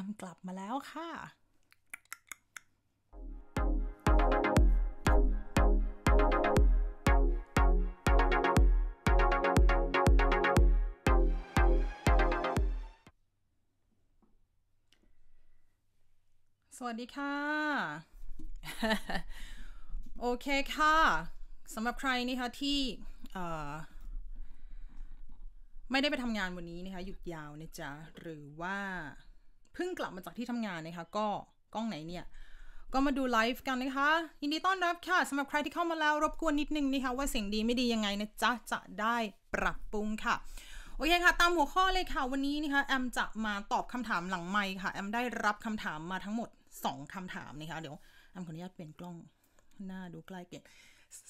ามกลับมาแล้วค่ะ สวัสดีค่ะ โอเคค่ะ สำหรับใครนะคะที่ไม่ได้ไปทำงานวันนี้นะคะ หยุดยาวนะจ๊ะ หรือว่าเพิ่งกลับมาจากที่ทำงานนะคะ ก็กล้องไหนเนี่ย ก็มาดูไลฟ์กันนะคะยินดีต้อนรับค่ะสำหรับใครที่เข้ามาแล้วรบกวนนิดนึงนะคะ ว่าเสียงดีไม่ดียังไงนะจ๊ะจะได้ปรับปรุงค่ะโอเคค่ะ ตามหัวข้อเลยค่ะวันนี้นะคะแอมจะมาตอบคำถามหลังไมค์ค่ะแอมได้รับคำถามมาทั้งหมด 2 คำถามนะคะ เดี๋ยวแอมขออนุญาตเปลี่ยนกล้องหน้าดูใกล้เก่ง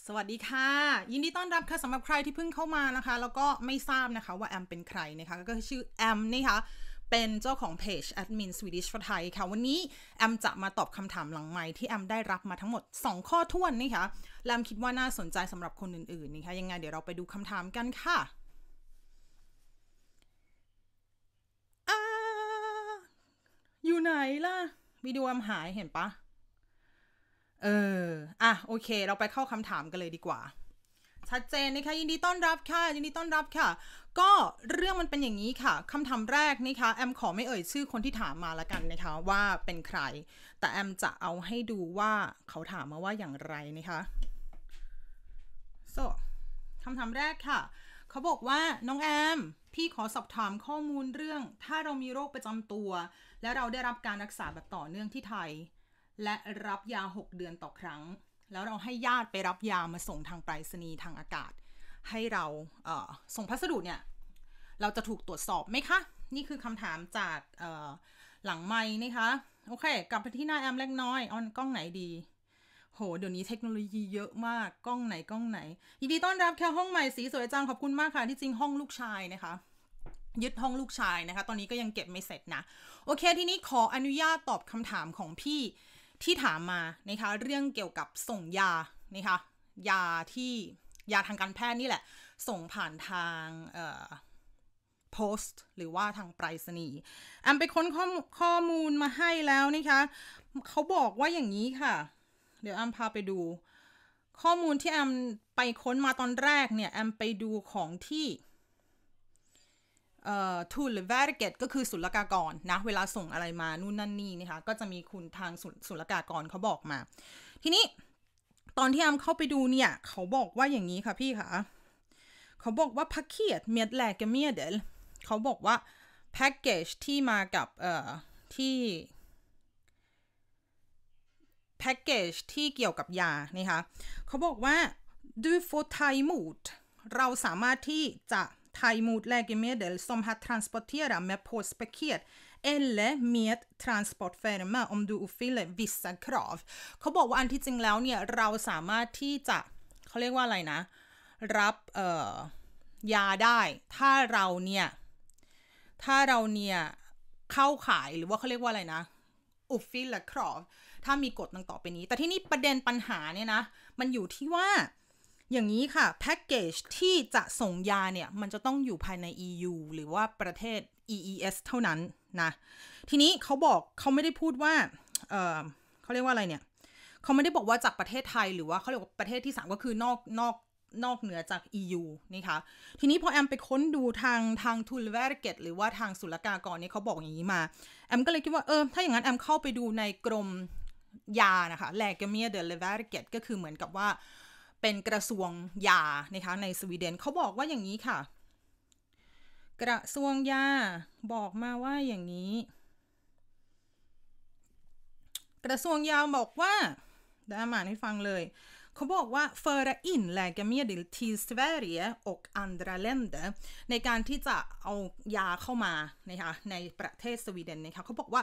สวัสดีค่ะ ยินดีต้อนรับค่ะสำหรับใครที่เพิ่งเข้ามานะคะ แล้วก็ไม่ทราบนะคะว่าแอมเป็นใครนะคะ ก็คือชื่อแอมนะคะเป็นเจ้าของเพจแอดมินสวีดิชฟอร์ไทยค่ะ วันนี้ แอมจะมาตอบคำถามหลังไม่ที่แอมได้รับมาทั้งหมด 2 ข้อท้วนนะคะแอมคิดว่าน่าสนใจสำหรับคนอื่น ๆนะคะ ยังไงเดี๋ยวเราไปดูคำถามกันค่ะ อยู่ไหนล่ะวิดีโอแอมหายเห็นปะเออ อ่ะ โอเค เราไปเข้าคำถามกันเลยดีกว่าชัดเจนนะคะยินดีต้อนรับค่ะ ยินดีต้อนรับค่ะ ก็เรื่องมันเป็นอย่างนี้ค่ะคำถามแรกนะคะแอมขอไม่เอ่ยชื่อคนที่ถามมาละกันนะคะ ว่าเป็นใคร แต่แอมจะเอาให้ดูว่าเขาถามมาว่าอย่างไรนะคะโ so คำถามแรกค่ะ เขาบอกว่าน้องแอมพี่ขอสอบถามข้อมูลเรื่อง ถ้าเรามีโรคประจำตัว และเราได้รับการรักษาแบบต่อเนื่องที่ไทย และรับยา 6 เดือนต่อครั้งแล้วเราให้ญาติไปรับยามาส่งทางไปรษณีย์ทางอากาศ ให้เราเส่งพัสดุเนี่ย เราจะถูกตรวจสอบไหมคะ นี่คือคำถามจากหลังไม้นะคะโอเคกลับไปที่หน้าแอมเล็กน้อยออนกล้องไหนดี โหเดี๋ยวนี้เทคโนโลยีเยอะมากกล้องไหนกล้องไหนยินดีต้อนรับแค่ห้องใหม่สีสวยจังขอบคุณมากค่ะ ที่จริงห้องลูกชายนะคะ ยึดห้องลูกชายนะคะ ตอนนี้ก็ยังเก็บไม่เสร็จนะโอเคทีนี้ขออนุญาตตอบคำถามของพี่ที่ถามมานะคะ เรื่องเกี่ยวกับส่งยานะคะยาที่ยาทางการแพทย์นี่แหละ ส่งผ่านทางเอ่อโพสต์ หรือว่าทางไปรษณีย์แอมไปค้นข้อข้อมูลมาให้แล้วนะคะเขาบอกว่าอย่างนี้ค่ะ เดี๋ยวแอมพาไปดู ข้อมูลที่แอมไปค้นมาตอนแรกเนี่ยแอมไปดูของที่ทูลหรือแวร์เกตก็คือศุลกากรนะเวลาส่งอะไรมานู่นนั่นนี่นะคะก็จะมีคุณทางศุลกากรเขาบอกมา ทีนี้ตอนที่อามเข้าไปดูเนี่ยเขาบอกว่าอย่างนี้ค่ะพี่ค่ะเขาบอกว่าพักเกียดเมียดแลกเมียเดลเขาบอกว่าแพ็กเกจที่มากับเอ่อที่แพ็กเกจที่เกี่ยวกับยานะคะเขาบอกว่าดูโฟไทมูดเราสามารถที่จะ ta emot läkemedel som har transporterats med postpaket eller med transportfirma om du uppfyller vissa krav เขาบอกว่าอันที่จริงแล้วเนี่ยเราสามารถที่จะเขาเรียกว่าอะไรนะ รับเยาได้ ถ้าเราเนี่ยถ้าเราเนี่ยเข้าขายหรือว่าเขาเรียกว่าอะไรนะอุฟฟิลและครอฟถ้ามีกฎดังต่อไปนี้ แต่ที่นี่ประเด็นปัญหาเนี่ยนะมันอยู่ที่ว่าอย่างนี้ค่ะแพ็กเกจที่จะส่งยาเนี่ย มันจะต้องอยู่ภายใน EU หรือว่าประเทศ EES เท่านั้นนะทีนี้เขาบอกเขาไม่ได้พูดว่าเเขาเรียกว่าอะไรเนี่ยเขาไม่ได้บอกว่าจากประเทศไทยหรือว่าเขาเรียกว่าประเทศที่ 3 ก็คือนอกนอกนอก เหนือจาก EU นี่คะ ทีนี้พอแอมไปค้นดูทางทางทูลเวรเกตหรือว่าทางศุลกากรเนี่ยเขาบอกอย่างนี้มาแอมก็เลยคิดว่าเออถ้าอย่างนั้นแอมเข้าไปดูในกรมยานะคะแลกเมียเดลเวรเกตก็คือเหมือนกับว่าเป็นกระทรวงยานะคะในสวีเดนเขาบอกว่าอย่างนี้ค่ะ กระทรวงยาบอกมาว่าอย่างนี้ กระทรวงยาบอกว่าได้มาให้ฟังเลย เขาบอกว่าเฟอร์อินแลกเมียดิลทีสเวเรียอกอันดราเลนเดในการที่จะเอายาเข้ามานะคะในประเทศสวีเดนนะคะเขาบอกว่า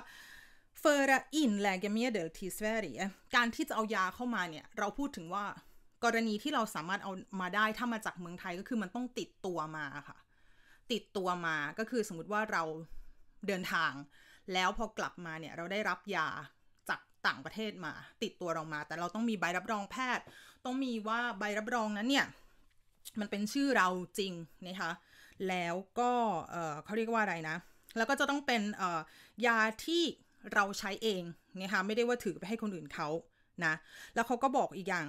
เฟอร์อินแลกเมียดิลทีสเวเรียการที่จะเอายาเข้ามาเนี่ย เราพูดถึงว่ากรณีที่เราสามารถเอามาได้ถ้ามาจากเมืองไทยก็คือมันต้องติดตัวมาค่ะ ติดตัวมาก็คือสมมติว่าเราเดินทางแล้วพอกลับมาเนี่ย เราได้รับยาจากต่างประเทศมา ติดตัวเรามา แต่เราต้องมีใบรับรองแพทย์ ต้องมีว่าใบรับรองนั้นเนี่ย มันเป็นชื่อเราจริงนะคะแล้วก็เเขาเรียกว่าอะไรนะแล้วก็จะต้องเป็นยาที่เราใช้เองนะคะไม่ได้ว่าถือไปให้คนอื่นเขานะ แล้วเขาก็บอกอีกอย่าง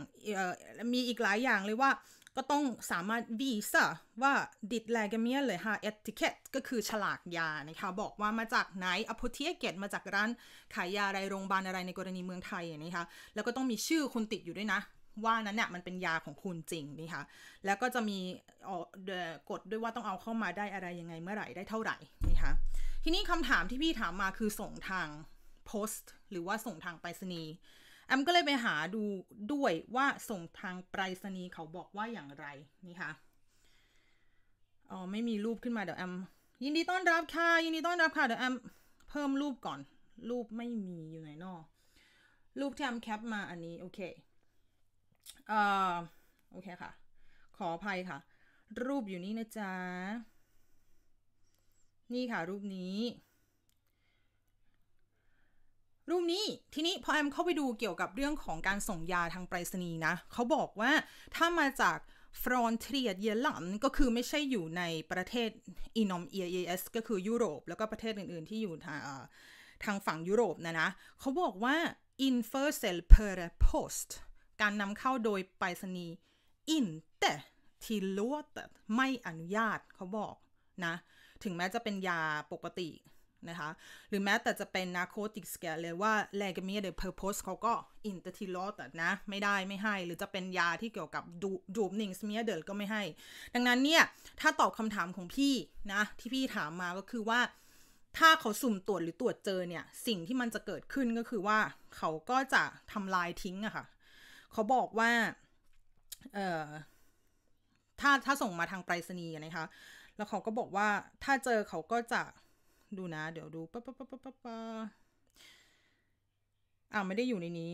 มีอีกหลายอย่างเลยว่า ก็ต้องสามารถวีซ่าว่าดิดแลกเมียเลยค่ะเอติเคตก็คือฉลากยานะคะ บอกว่ามาจากไหนอพเทียเกตมาจากร้านขายยาอะไรโรงพยาบาลอะไรในกรณีเมืองไทยนะคะแล้วก็ต้องมีชื่อคุณติดอยู่ด้วยนะ ว่านั้นเนี่ยมันเป็นยาของคุณจริงนะคะแล้วก็จะมีกฎด้วยว่าต้องเอาเข้ามาได้อะไรยังไง เมื่อไหร่ได้เท่าไหร่นะคะทีนี้คำถามที่พี่ถามมาคือส่งทางโพสต์ หรือว่าส่งทางไปรษณีย์แอมก็เลยไปหาดูด้วยว่าส่งทางไปรษณีย์เขาบอกว่าอย่างไรนี่ค่ะอ๋อไม่มีรูปขึ้นมาเดี๋ยวแอมยินดีต้อนรับค่ะยินดีต้อนรับค่ะเดี๋ยวแอมเพิ่มรูปก่อนรูปไม่มีอยู่ไหนนอรูปที่แอมแคปมาอันนี้โอเคเอ่อโอเคค่ะขออภัยค่ะ รูปอยู่นี่นะจ๊ะ นี่ค่ะรูปนี้รูปนี้ ทีนี้พอแอมเข้าไปดูเกี่ยวกับเรื่องของการส่งยาทางไปรษณีย์นะเขาบอกว่าถ้ามาจากฟรอนเทียเยลันก็คือไม่ใช่อยู่ในประเทศอินอมเอเอสก็คือยุโรปแล้วก็ประเทศอื่นๆที่อยู่ทางทางฝั่งยุโรปนะนะเขาบอกว่า i n f e r s e l p e r post การนำเข้าโดยไปรษณีย์อิน e ต i l l å t e t ไม่อนุญาตเขาบอกนะถึงแม้จะเป็นยาปกตินะคะหรือแม้แต่จะเป็นนาโคติกสแกลเลยว่าแลกเมียเดอเพอร์โพสเขาก็ อินเตอร์ทีลอตนะ ไม่ได้ไม่ให้ หรือจะเป็นยาที่เกี่ยวกับดูดูบนิงสเมียเดอร์ก็ไม่ให้ ดังนั้นเนี่ย ถ้าตอบคำถามของพี่นะ ที่พี่ถามมาก็คือว่า ถ้าเขาสุ่มตรวจหรือตรวจเจอเนี่ย สิ่งที่มันจะเกิดขึ้นก็คือว่าเขาก็จะทำลายทิ้งอะค่ะเขาบอกว่า เอ่อถ้าถ้าส่งมาทางไปรษณีย์นะคะแล้วเขาก็บอกว่าถ้าเจอเขาก็จะดูนะเดี๋ยวดูปะปะปะปะปะปะอ่าไม่ได้อยู่ในนี้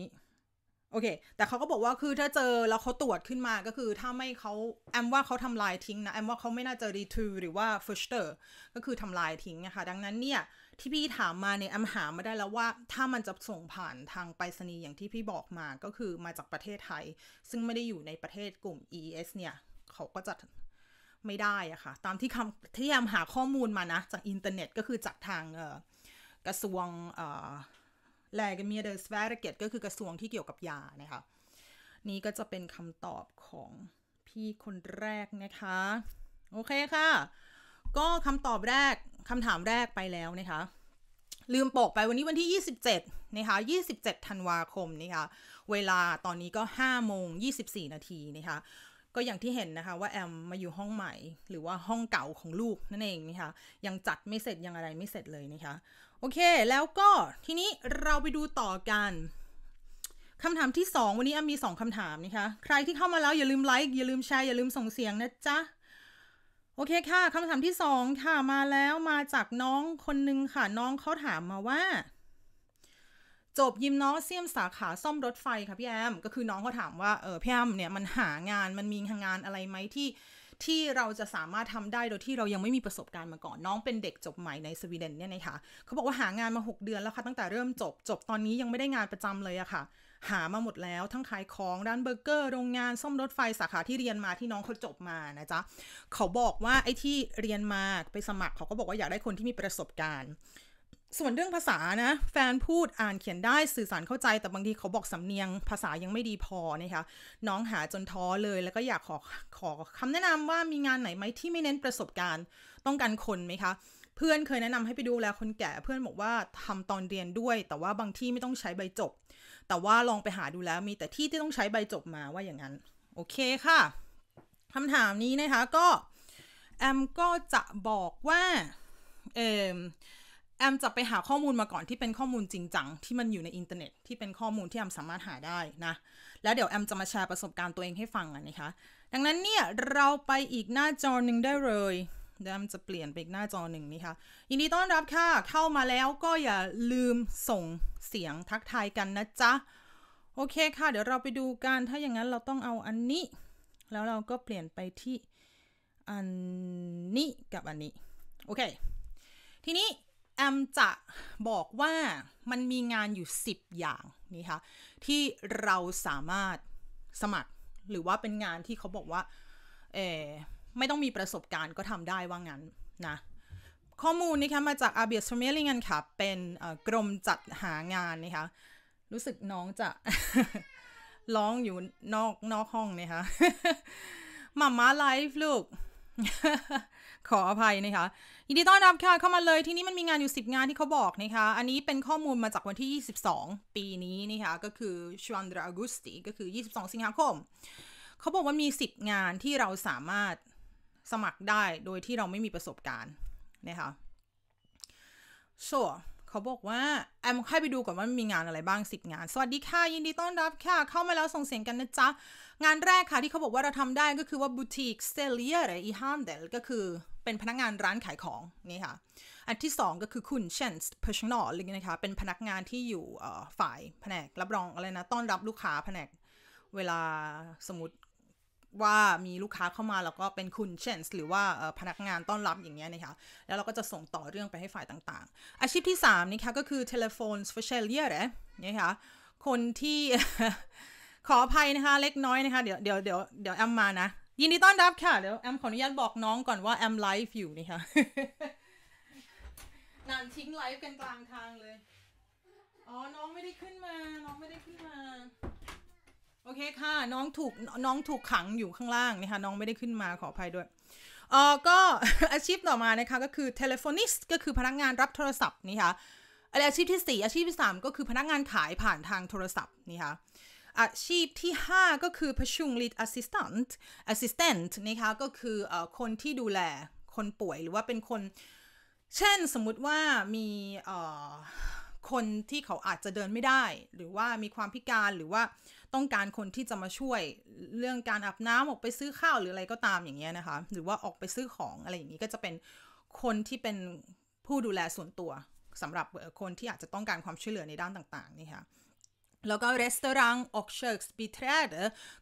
โอเค แต่เขาก็บอกว่าคือถ้าเจอแล้วเขาตรวจขึ้นมาก็คือถ้าไม่เขาแอมว่าเขาทำลายทิ้งนะแอมว่าเขาไม่น่าจะรีทูหรือว่าฟิชเตอร์ก็คือทำลายทิ้งนะคะดังนั้นเนี่ยที่พี่ถามมาเนี่ยแอมหามาได้แล้วว่า ถ้ามันจะส่งผ่านทางไปรษณีย์อย่างที่พี่บอกมาก็คือมาจากประเทศไทย ซึ่งไม่ได้อยู่ในประเทศกลุ่ม e s เนี่ยเขาก็จะไม่ได้อะค่ะ ตามที่คำที่ยามหาข้อมูลมานะจากอินเทอร์เน็ตก็คือจากทางกระทรวงแลกเมียเดอร์สแวร์เกต ก็คือกระทรวงที่เกี่ยวกับยานะคะ นี่ก็จะเป็นคำตอบของพี่คนแรกนะคะ โอเคค่ะ ก็คำตอบแรก คำถามแรกไปแล้วนะคะ ลืมบอกไปวันนี้วันที่ 27 นะคะ 27ธันวาคมนะคะ เวลาตอนนี้ก็5โมง 24 นาทีนะคะก็อย่างที่เห็นนะคะว่าแอมมาอยู่ห้องใหม่หรือว่าห้องเก่าของลูกนั่นเองนะคะยังจัดไม่เสร็จยังอะไรไม่เสร็จเลยนะคะโอเคแล้วก็ทีนี้เราไปดูต่อกันคำถามที่ 2 วันนี้แอมมี 2 คำถามนะคะใครที่เข้ามาแล้วอย่าลืมไลค์อย่าลืมแชร์อย่าลืมส่งเสียงนะจ๊ะโอเคค่ะคำถามที่ 2 ค่ะ มาแล้วมาจากน้องคนนึงค่ะน้องเขาถามมาว่าจบยิมน้อเซียมสาขาซ่อมรถไฟค่ะพี่แอมก็คือน้องเขาถามว่าเออพี่แอมเนี่ยมันหางานมันมีงานอะไรไหมที่ที่เราจะสามารถทำได้โดยที่เรายังไม่มีประสบการณ์มาก่อนน้องเป็นเด็กจบใหม่ในสวีเดนเนี่ยนะคะเขาบอกว่าหางานมา 6 เดือนแล้วค่ะตั้งแต่เริ่มจบจบตอนนี้ยังไม่ได้งานประจำเลยอะค่ะหามาหมดแล้วทั้งขายของร้านเบอร์เกอร์โรงงานซ่อมรถไฟสาขาที่เรียนมาที่น้องเขาจบมานะจ๊ะเขาบอกว่าไอ้ที่เรียนมาไปสมัครเขาก็บอกว่าอยากได้คนที่มีประสบการณ์ส่วนเรื่องภาษานะแฟนพูดอ่านเขียนได้สื่อสารเข้าใจ แต่บางทีเขาบอกสำเนียงภาษายังไม่ดีพอนะคะน้องหาจนท้อเลย แล้วก็อยากขอขอคำแนะนำว่ามีงานไหนไหมที่ไม่เน้นประสบการณ์ต้องการคนไหมคะ เพื่อนเคยแนะนำให้ไปดูแลคนแก่เพื่อนบอกว่าทำตอนเรียนด้วย แต่ว่าบางที่ไม่ต้องใช้ใบจบ แต่ว่าลองไปหาดูแล้วมีแต่ที่ที่ต้องใช้ใบจบมาว่าอย่างนั้น โอเคค่ะคำถามนี้นะคะก็แอมก็จะบอกว่าเออแอมจะไปหาข้อมูลมาก่อนที่เป็นข้อมูลจริงจังที่มันอยู่ในอินเทอร์เน็ตที่เป็นข้อมูลที่แอมสามารถหาได้นะแล้วเดี๋ยวแอมจะมาแชร์ประสบการณ์ตัวเองให้ฟังนนะคะ ดังนั้นเนี่ยเราไปอีกหน้าจอหนึ่งได้เลย เดี๋ยวแอมจะเปลี่ยนไปอีกหน้าจอหนึ่งนะคะยินดีต้อนรับค่ะ เข้ามาแล้วก็อย่าลืมส่งเสียงทักทายกันนะจ๊ะโอเคค่ะ เดี๋ยวเราไปดูกันถ้าอย่างนั้นเราต้องเอาอันนี้ แล้วเราก็เปลี่ยนไปที่อันนี้กับอันนี้โอเค ทีนี้แอมจะบอกว่ามันมีงานอยู่ 10 อย่างนี่ค่ะที่เราสามารถสมัครหรือว่าเป็นงานที่เขาบอกว่าเออไม่ต้องมีประสบการณ์ก็ทำได้ว่างั้นนะข้อมูลนี่คะมาจากอาเบียสเมลิงันค่ะเป็นกรมจัดหางานนะคะรู้สึกน้องจะร้องอยู่นอกนอกห้องนะคะมาม่าไลฟ์ลูกขออภัยนะคะยินดีต้อนรับค่ะเข้ามาเลยที่นี้มันมีงานอยู่ 10 งานที่เขาบอกนะคะอันนี้เป็นข้อมูลมาจากวันที่ 22 ปีนี้นะคะก็คือชวันดรากุสติก็คือ 22 สิงหาคมเขาบอกว่ามี 10 งานที่เราสามารถสมัครได้โดยที่เราไม่มีประสบการณ์นะคะ so เขาบอกว่าแอมให้ไปดูก่อนว่ามีงานอะไรบ้าง 10 งาน สวัสดีค่ะยินดีต้อนรับค่ะเข้ามาแล้วส่งเสียงกันนะจ๊ะงานแรกค่ะที่เขาบอกว่าเราทำได้ก็คือว่าบูติกเซเลียหรืออีฮามเดลก็คือเป็นพนักงานร้านขายของนี่ค่ะ อันที่ 2 ก็คือคุณเชนส์เพอร์ชนอลเลยนะคะ เป็นพนักงานที่อยู่ฝ่ายแผนกรับรองอะไรนะ ต้อนรับลูกค้าแผนกเวลาสมมติว่ามีลูกค้าเข้ามาแล้วก็เป็นคุณเชนส์หรือว่าพนักงานต้อนรับอย่างเงี้ยนะคะแล้วเราก็จะส่งต่อเรื่องไปให้ฝ่ายต่างๆ อาชีพที่3นี่คะก็คือเท t e l e p เ o n e s f e c i a l i ล r นี่คะคนที่ขออภัยนะคะเล็กน้อยนะคะเดี๋ยวเดี๋ยวเดี๋ยวเดี๋ยวแอมมานะยินดีต้อนรับค่ะเดี๋ยวแอมขออนุญาตบอกน้องก่อนว่าแอมไลฟ์อยู่นี่ค่ะนานทิ้งไลฟ์กันกลางทางเลยอ๋อน้องไม่ได้ขึ้นมา น้องไม่ได้ขึ้นมาโอเคค่ะน้องถูกน้องถูกขังอยู่ข้างล่างนี่ค่ะน้องไม่ได้ขึ้นมาขออภัยด้วยเออก็อาชีพต่อมานะคะก็คือ telephonist ก็คือพนักงานรับโทรศัพท์นี่ค่ะอาชีพที่ 4 อาชีพที่ 3 ก็คือพนักงานขายผ่านทางโทรศัพท์นี่ค่ะอาชีพที่5ก็คือ p e r s o n l i t assistant assistant นะคะ ก็คือคนที่ดูแลคนป่วยหรือว่าเป็นคน เช่นสมมุติว่ามีคนที่เขาอาจจะเดินไม่ได้ หรือว่ามีความพิการหรือว่าต้องการคนที่จะมาช่วยเรื่องการอาบน้ำออกไปซื้อข้าวหรืออะไรก็ตามอย่างเงี้ยนะคะหรือว่าออกไปซื้อของอะไรอย่างนี้ก็จะเป็นคนที่เป็นผู้ดูแลส่วนตัว สำหรับคนที่อาจจะต้องการความช่วยเหลือในด้านต่างๆนี่ค่ะแล้วก็ร้านอาหารออกเชิร์กสปีเทรด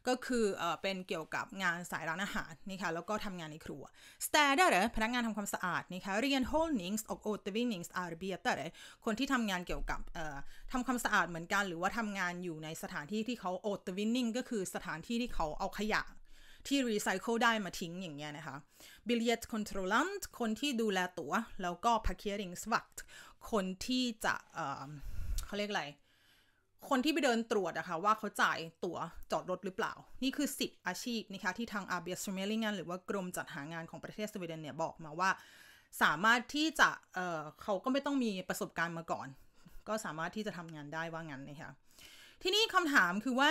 ก็คือเป็นเกี่ยวกับงานสายร้านอาหาร นี่ค่ะ แล้วก็ทำงานในครัวสเตเดอร์พนักงานทำความสะอาดนี่ค่ะเรียนโฮลนิงส์ออกโอทวินิงส์อาร์เบียเตอร์คนที่ทำงานเกี่ยวกับทำความสะอาดเหมือนกัน หรือว่าทำงานอยู่ในสถานที่ ที่เขาโอทวินิงก็คือสถานที่ที่เขาเอาขยะ ที่รีไซเคิลได้มาทิ้งอย่างเงี้ยนะคะบ i l เ i a คอนโทรล o l a n ์คนที่ดูแลตัวแล้วก็พาเคียริงส v วั t คนที่จะเขาเรียกอะไรคนที่ไปเดินตรวจอะคะ่ะว่าเขาจ่ายตั๋วจอดรถหรือเปล่า นี่คือ 10 อาชีพนะคะที่ทางอาเบียสเมลิง n นหรือว่ากรมจัดหางานของประเทศสวีเดนเนี่ยบอกมาว่าสามารถที่จะเเขาก็ไม่ต้องมีประสบการณ์มาก่อน ก็สามารถที่จะทำงานได้ว่างั้นนะคะ ที่นี่คำถามคือว่า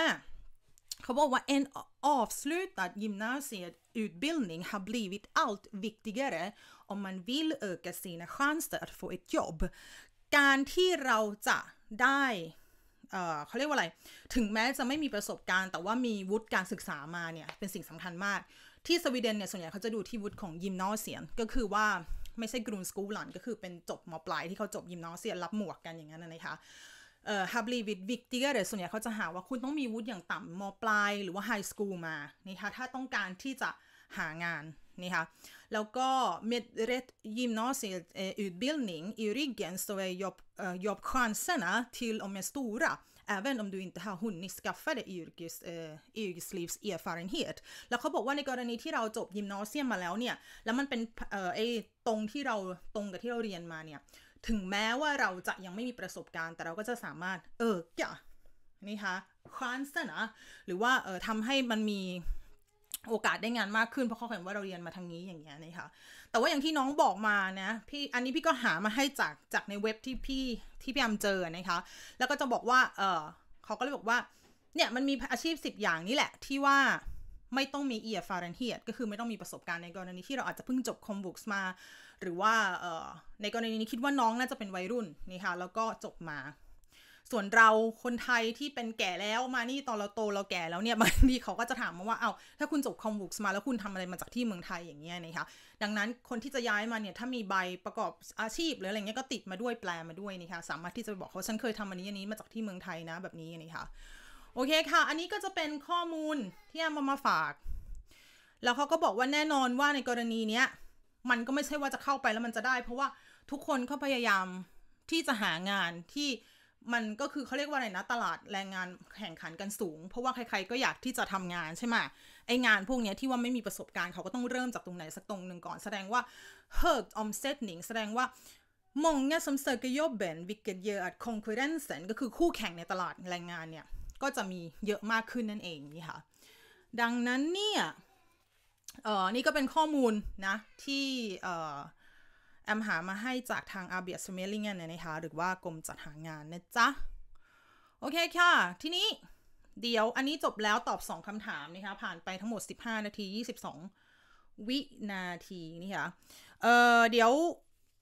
เขาบอกว่า en avslutad gymnasieutbildning har blivit allt viktigare om man vill öka sina chanser att få ett jobb การที่เราจะได้เเขาเรียกว่าอะไร ถึงแม้จะไม่มีประสบการณ์ แต่ว่ามีวุฒิการศึกษามาเนี่ย เป็นสิ่งสำคัญมาก ที่สวีเดนเนี่ย ส่วนใหญ่เขาจะดูที่วุฒิของยิมนอเซียน ก็คือว่าไม่ใช่กรุนสกูลหลันก็คือเป็นจบมปลายที่เขาจบยิมนอเซียน รับหมวกกันอย่างนั้นนะคะ เอ่อฮับลีวิดวิกตีเกอร์ส่วนใหญ่เขาจะหาว่าคุณต้องมีวุฒิอย่างต่ำมปลายหรือว่าไฮสคูลมานะคะถ้าต้องการที่จะหางานนี่คะแล้วก็ m e เรีย t ิ y น n a s i e u t b i น d ง i n g i ryggen så är jobb, jobbchanserna till och med stora, även om du inte har hunnit skaffa dig yrkes, eh, yrkeslivserfarenhet. แล้วเขาบอกว่าในกรณีที่เราจบยิมนาเซียมมาแล้วเนี่ย แล้วมันเป็นเอ่อไอ้ตรงที่เราตรงกับที่เราเรียนมาเนี่ย ถึงแม้ว่าเราจะยังไม่มีประสบการณ์ แต่เราก็จะสามารถเออแกนี่คะ c h a n s น r n a หรือว่าเออทำให้มันมีโอกาสได้งานมากขึ้นเพราะเขาเห็นว่าเราเรียนมาทางนี้อย่างเงี้ยนะคะแต่ว่าอย่างที่น้องบอกมานะพี่ อันนี้พี่ก็หามาให้จากจากในเว็บที่พี่ที่พี่แอมเจอนะคะแล้วก็จะบอกว่าเออเขาก็เลยบอกว่าเนี่ยมันมีอาชีพ10อย่างนี่แหละที่ว่าไม่ต้องมีเอียฟาเรนเฮียตก็คือไม่ต้องมีประสบการณ์ในกรณีที่เราอาจจะเพิ่งจบคอมบุกส์มาหรือว่าในกรณีนี้คิดว่าน้องน่าจะเป็นวัยรุ่นนะคะแล้วก็จบมาส่วนเราคนไทยที่เป็นแก่แล้วมานี่ตอนเราโตเราแก่แล้วเนี่ยบางทีเขาก็จะถามมาว่า เอา้า ถ้าคุณจบคอมบุกมาแล้วคุณทำอะไรมาจากที่เมืองไทยอย่างเงี้ยนะคะ ดังนั้นคนที่จะย้ายมาเนี่ยถ้ามีใบประกอบอาชีพหรืออะไรเงี้ยก็ติดมาด้วยแปลมาด้วยนะคะ สามารถที่จะบอกเขาฉันเคยทำอันนี้อันนี้มาจากที่เมืองไทยนะแบบนี้นะคะโอเคค่ะ อันนี้ก็จะเป็นข้อมูลที่เอามามาฝาก แล้วเขาก็บอกว่าแน่นอนว่าในกรณีเนี้ยมันก็ไม่ใช่ว่าจะเข้าไปแล้วมันจะได้ เพราะว่าทุกคนเขาพยายามที่จะหางานที่มันก็คือเขาเรียกว่าอะไรนะ ตลาดแรงงานแข่งขันกันสูง เพราะว่าใครๆก็อยากที่จะทำงานใช่ไหมไองานพวกนี้ที่ว่าไม่มีประสบการณ์เขาก็ต้องเริ่มจากตรงไหนสักตรงหนึ่งก่อน แสดงว่า h r g o m s e t n i n g แสดงว่า många som söker j o b บ e n v i l ก e t gör att konkurrensen ก็คือคู่แข่งในตลาดแรงงานเนี่ยก็จะมีเยอะมากขึ้นนั่นเองนี่ค่ะดังนั้นเนี่ยเออนี่ก็เป็นข้อมูลนะที่เออแอมหามาให้จากทางอาเบียสเมลิงเนี่ยนะคะหรือว่ากรมจัดหางานนะจ๊ะโอเคค่ะทีนี้เดี๋ยวอันนี้จบแล้วตอบ 2 คำถามนะคะผ่านไปทั้งหมด 15 นาที22 วินาทีนี่ค่ะเอ่อเดี๋ยว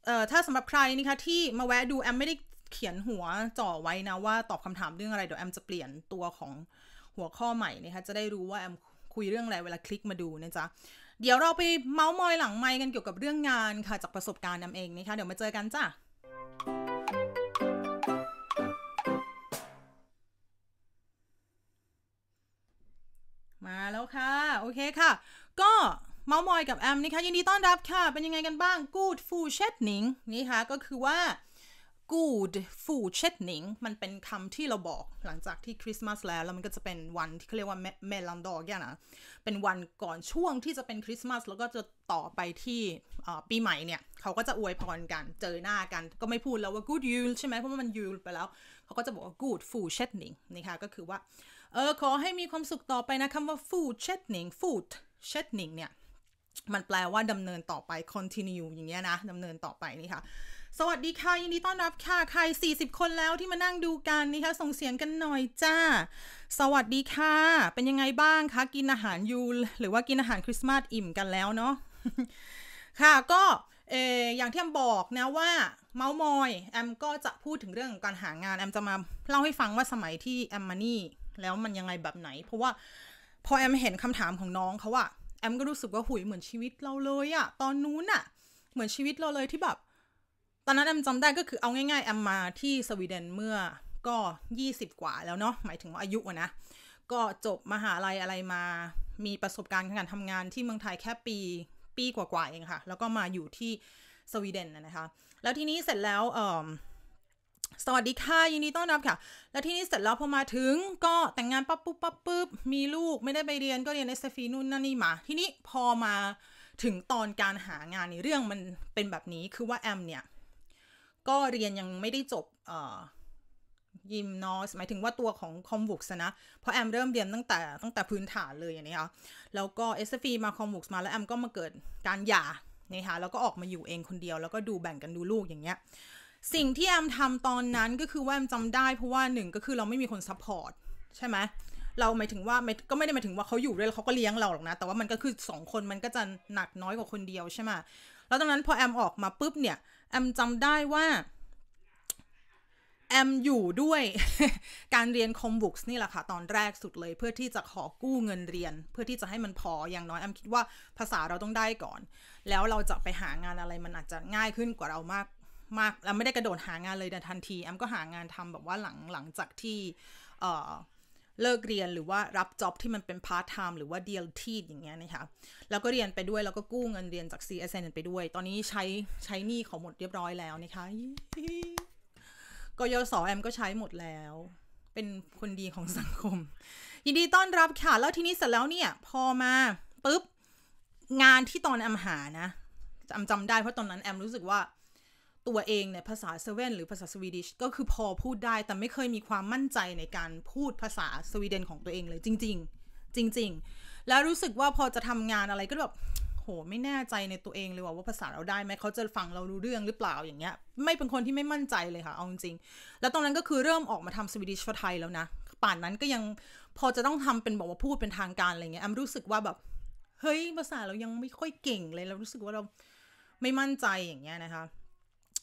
เอ่อถ้าสำหรับใครนะคะที่มาแวะดูแอมไม่ได้เขียนหัวจ่อไว้นะว่าตอบคำถามเรื่องอะไรเดี๋ยวแอมจะเปลี่ยนตัวของหัวข้อใหม่นะคะจะได้รู้ว่าแอมคุยเรื่องอะไรเวลาคลิกมาดูนะจ๊ะเดี๋ยวเราไปเมาส์มอยหลังไมค์กันเกี่ยวกับเรื่องงานค่ะ จากประสบการณ์นำเองนะคะเดี๋ยวมาเจอกันจ้ามาแล้วค่ะ โอเคค่ะ ก็เมาส์มอยกับแอมนะคะยินดีต้อนรับค่ะเป็นยังไงกันบ้างกูดฟูเชตหนิงนี่ค่ะก็คือว่า good fortsättning มันเป็นคำที่เราบอกหลังจากที่คริสต์มาสแล้วแล้วมันก็จะเป็นวันที่เขาเรียกว่าเมลันดอแกนะเป็นวันก่อนช่วงที่จะเป็นคริสต์มาสแล้วก็จะต่อไปที่ปีใหม่เนี่ยเขาก็จะอวยพรกันเจอหน้ากันก็ไม่พูดแล้วว่า good yule ใช่ไหมเพราะว่ามัน yule ไปแล้วเขาก็จะบอกว่า good fortsättning นะคะก็คือว่าเออขอให้มีความสุขต่อไปนะคำว่า fortsättning fort เ t n i n g เนี่ยมันแปลว่าดำเนินต่อไป continue อย่างเงี้ยนะดำเนินต่อไปนี่ค่ะ สวัสดีค่ะ ยินดีต้อนรับค่ะ ใคร 40 คนแล้วที่มานั่งดูกันนี่คะส่งเสียงกันหน่อยจ้า สวัสดีค่ะ เป็นยังไงบ้างคะ กินอาหารยูหรือว่ากินอาหารคริสต์มาส อิ่มกันแล้วเนาะค่ะก็เอออย่างที่แอมบอกนะว่า เมาส์มอย แอมก็จะพูดถึงเรื่องการหางานแอมจะมาเล่าให้ฟังว่าสมัยที่แอมมานี่แล้วมันยังไงแบบไหน เพราะว่าพอแอมเห็นคำถามของน้องเขาอะแอมก็รู้สึกว่าหุยเหมือนชีวิตเราเลยอะตอนนู้นอะเหมือนชีวิตเราเลยที่แบบตอนนั้นแอมจำได้ก็คือเอาง่ายๆแอมมาที่สวีเดนเมื่อก็ 20 กว่าแล้วเนาะหมายถึงว่าอายุนะก็จบมหาลัยอะไรมา มีประสบการณ์การทำงานที่เมืองไทยแค่ปีปีกว่าๆเองค่ะแล้วก็มาอยู่ที่สวีเดนนะคะ แล้วทีนี้เสร็จแล้วเออสวัสดีค่ะยินดีต้อนรับค่ะแล้วที่นี่เสร็จแล้วพอมาถึงก็แต่งงานปั๊บปุ๊บปั๊บปุ๊บ มีลูก ไม่ได้ไปเรียนก็เรียนเอสฟีนู่นนั่นนี่มา ที่นี้พอมาถึงตอนการหางานในเรื่องมันเป็นแบบนี้คือว่า แอมเนี่ย ก็เรียนยังไม่ได้จบ เอ่อยิมนอสหมายถึงว่าตัวของคอมบุกส์นะ เพราะแอมเริ่มเรียนตั้งแต่ตั้งแต่พื้นฐานเลยอย่างนี้ค่ะแล้วก็เอสฟีมาคอมบุกส์มาแล้วแอมก็มาเกิดการหย่านะคะแล้วก็ออกมาอยู่เองคนเดียว แล้วก็ดูแบ่งกันดูลูกอย่างเงี้ยสิ่งที่แอมทำตอนนั้นก็คือว่าแอมจำได้ เพราะว่าหนึ่งก็คือเราไม่มีคนซัพพอร์ตใช่ไหม เราหมายถึงว่าไม่ก็ไม่ได้หมายถึงว่าเขาอยู่ด้วยเขาก็เลี้ยงเราหรอกนะ แต่ว่ามันก็คือสองคนมันก็จะหนักน้อยกว่าคนเดียวใช่ไหมแล้วตอนนั้นพอแอมออกมาปุ๊บเนี่ย แอมจำได้ว่า แอมอยู่ด้วยการเรียนคอมบุกส์นี่แหละค่ะ ตอนแรกสุดเลย เพื่อที่จะขอกู้เงินเรียน เพื่อที่จะให้มันพออย่างน้อยแอมคิดว่าภาษาเราต้องได้ก่อน แล้วเราจะไปหางานอะไรมันอาจจะง่ายขึ้นกว่าเรามากมากแ้วไม่ได้กระโดดหางานเลยในทันทีแอมก็หางานทำแบบว่าหลังหลังจากที่เออเลิกเรียนหรือว่ารับจ็อบที่มันเป็นพาร์ทไทม์หรือว่าเดียลทีอย่างเงี้ยนะคะแล้วก็เรียนไปด้วย แล้วก็ กู้ เงินเรียนจาก CSN ไปด้วย ตอนนี้ใช้ใช้หนี้เขาหมดเรียบร้อยแล้วนะคะกยศแอมก็ใช้หมดแล้ว เป็นคนดีของสังคม ยินดีต้อนรับค่ะ แล้วทีนี้เสร็จแล้วเนี่ยพอมาปุ๊บงานที่ตอนแอมหานะจำจำได้เพราะตอนนั้นแอมรู้สึกว่าตัวเองเนี่ยภาษาเซเว่นหรือภาษาสวีดิช ก็คือพอพูดได้แต่ไม่เคยมีความมั่นใจในการพูดภาษาสวีเดนของตัวเองเลย จริง ๆ จริงๆ แล้วรู้สึกว่าพอจะทำงานอะไรก็แบบโหไม่แน่ใจในตัวเองเลยว่าว่าภาษาเราได้ไหมเขาจะฟังเรารู้เรื่องหรือเปล่าอย่างเงี้ย ไม่เป็นคนที่ไม่มั่นใจเลยค่ะเอาจริงๆแล้วตอนนั้นก็คือเริ่มออกมาทำสวีดิชฟอร์ไทยแล้วนะป่านนั้นก็ยังพอจะต้องทำเป็นบอกว่าพูดเป็นทางการอะไรเงี้ยแอมรู้สึกว่าแบบเฮ้ยภาษาเรายังไม่ค่อยเก่งเลยเรารู้สึกว่าเราไม่มั่นใจอย่างเงี้ยนะคะ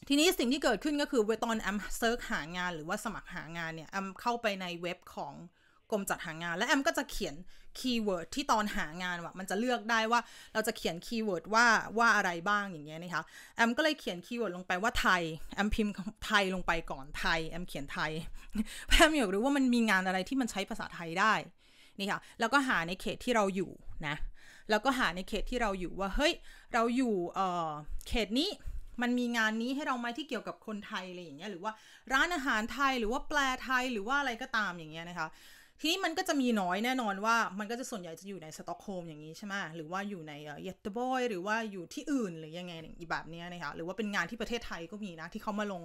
ทีนี้สิ่งที่เกิดขึ้นก็คือเวตอนแอมเซิร์ชหางาน หรือว่าสมัครหางานเนี่ยแอมเข้าไปในเว็บของกรมจัดหางาน และแอมก็จะเขียนคีย์เวิร์ดที่ตอนหางานว่ะมันจะเลือกได้ว่าเราจะเขียนคีย์เวิร์ดว่าว่าอะไรบ้างอย่างเงี้ยนะคะแอมก็เลยเขียนคีย์เวิร์ดลงไปว่าไทยแอมพิมพ์ไทยลงไปก่อนไทยแอมเขียนไทยแอมอยากรู้ว่ามันมีงานอะไรที่มันใช้ภาษาไทยได้นี่ค่ะแล้วก็หาในเขตที่เราอยู่นะแล้วก็หาในเขตที่เราอยู่ว่าเฮ้ยเราอยู่เขตนี้มันมีงานนี้ให้เราไหมที่เกี่ยวกับคนไทยอะไรอย่างเงี้ยหรือว่าร้านอาหารไทยหรือว่าแปลไทยหรือว่าอะไรก็ตามอย่างเงี้ยนะคะ ทีนี้มันก็จะมีน้อยแน่นอนว่ามันก็จะส่วนใหญ่จะอยู่ในสต็อกโฮล์มอย่างนี้ใช่ไหมหรือว่าอยู่ในเยตบอยหรือว่าอยู่ที่อื่น หรือยังไงอีแบบเนี้ยนะคะ หรือว่าเป็นงานที่ประเทศไทยก็มีนะที่เขามาลง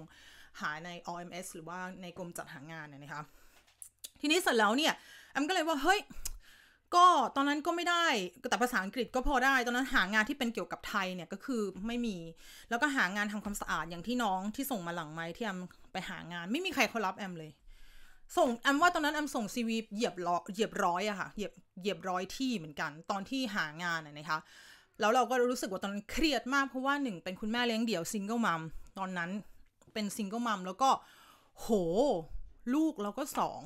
หาใน OMS หรือว่าในกรมจัดหางานนะคะทีนี้เสร็จแล้วเนี่ยแอมก็เลยว่าเฮ้ยก็ตอนนั้นก็ไม่ได้แต่ภาษาอังกฤษก็พอได้ ตอนนั้นหางานที่เป็นเกี่ยวกับไทยเนี่ยก็คือไม่มีแล้วก็หางานทำความสะอาดอย่างที่น้องที่ส่งมาหลังไม้ที่แอมไปหางาน ไม่มีใครเขารับแอมเลย ส่งแอมว่าตอนนั้นแอมส่งซีวีเหยียบร้อยเหยียบร้อยอะค่ะเหยียบเหยียบร้อยที่เหมือนกัน ตอนที่หางานนะคะแล้วเราก็รู้สึกว่าตอนนั้นเครียดมากเพราะว่าหนึ่งเป็นคุณแม่เลี้ยงเดี่ยวซิงเกิลมัมตอนนั้นเป็นซิงเกิลมัมแล้วก็ โห ลูกเราก็สอง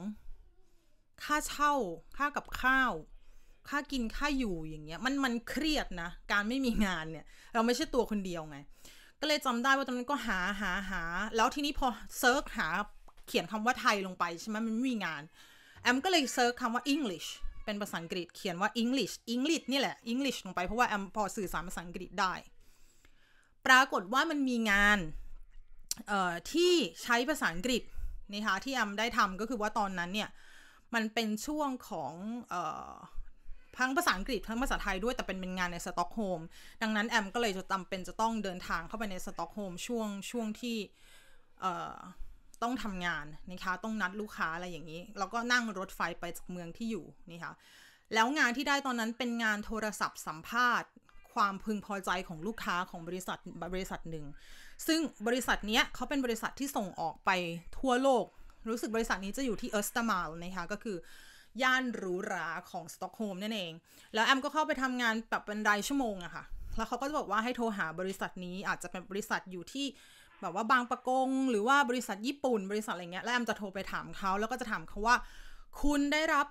ค่าเช่า ค่ากับข้าวค่ากินค่าอยู่อย่างเงี้ยมันมันเครียดนะ การไม่มีงานเนี่ย เราไม่ใช่ตัวคนเดียวไง ก็เลยจำได้ว่าตอนนั้นก็หาหาหาแล้วทีนี้พอเซิร์ชหาเขียนคำว่าไทยลงไปใช่ไหมมันไม่มีงานแอมก็เลยเซิร์ชคำว่า English เป็นภาษาอังกฤษเขียนว่า English English นี่แหละ English ลงไปเพราะว่าแอมพอสื่อสารภาษาอังกฤษได้ ปรากฏว่ามันมีงานเออ่ที่ใช้ภาษาอังกฤษนะคะที่แอมได้ทำก็คือว่าตอนนั้นเนี่ยมันเป็นช่วงของออทั้งภาษาอังกฤษ ทั้งภาษาไทยด้วย แต่เป็นเป็นงานในสต็อกโฮล์มดังนั้นแอมก็เลยจะจำเป็นจะต้องเดินทางเข้าไปในสต็อกโฮล์มช่วงช่วงที่ต้องทำงานนะคะต้องนัดลูกค้าอะไรอย่างนี้ แล้วก็นั่งรถไฟไปจากเมืองที่อยู่นะค่ะแล้วงานที่ได้ตอนนั้นเป็นงานโทรศัพท์สัมภาษณ์ ความพึงพอใจของลูกค้าของบริษัทบริษัทหนึ่ง ซึ่งบริษัทเนี้ยเขาเป็นบริษัทที่ส่งออกไปทั่วโลกรู้สึกบริษัทนี้จะอยู่ที่เออสตามาลนะคะก็คือย่านหรูหราของสต็อกโฮล์มนั่นเอง แล้วแอมก็เข้าไปทำงานแบบเป็นรายชั่วโมงอะค่ะ แล้วเขาก็จะบอกว่าให้โทรหาบริษัทนี้ อาจจะเป็นบริษัทอยู่ที่ แบบว่าบางประกง หรือว่าบริษัทญี่ปุ่น บริษัทอะไรเงี้ย แล้วแอมจะโทรไปถามเขา แล้วก็จะถามเขาว่าคุณได้รับ